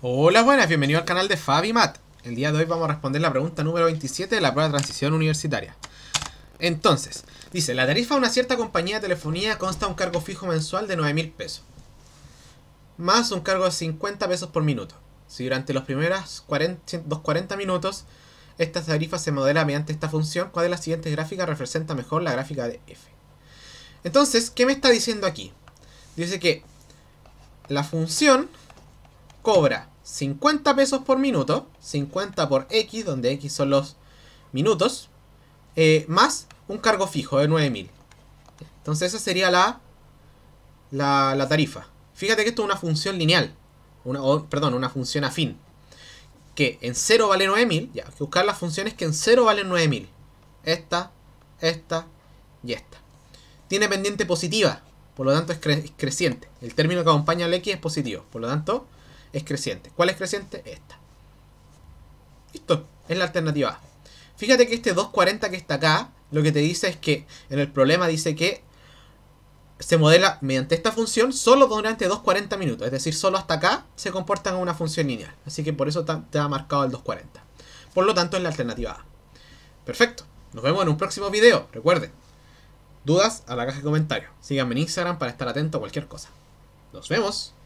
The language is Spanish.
Hola, buenas, bienvenido al canal de Fabi Matt. El día de hoy vamos a responder la pregunta número 27 de la prueba de transición universitaria. Entonces, dice, la tarifa de una cierta compañía de telefonía consta un cargo fijo mensual de 9000 pesos, más un cargo de 50 pesos por minuto. Si durante los primeros 40, minutos esta tarifa se modela mediante esta función, ¿cuál de las siguientes gráficas representa mejor la gráfica de F? Entonces, ¿qué me está diciendo aquí? Dice que la función cobra 50 pesos por minuto, 50 por X, donde X son los minutos, eh, más un cargo fijo de 9000. Entonces esa sería la, la, tarifa. Fíjate que esto es una función lineal, una, perdón, una función afín, que en 0 vale 9000, ya, hay que buscar las funciones que en 0 valen 9000. Esta, esta y esta. Tiene pendiente positiva, por lo tanto es creciente. El término que acompaña al X es positivo, por lo tanto es creciente. ¿Cuál es creciente? Esta. Listo, es la alternativa A. Fíjate que este 240 que está acá, lo que te dice es que en el problema dice que se modela mediante esta función solo durante 240 minutos. Es decir, solo hasta acá se comportan como una función lineal. Así que por eso te ha marcado el 240. Por lo tanto, es la alternativa A. Perfecto. Nos vemos en un próximo video. Recuerden, dudas a la caja de comentarios. Síganme en Instagram para estar atento a cualquier cosa. Nos vemos.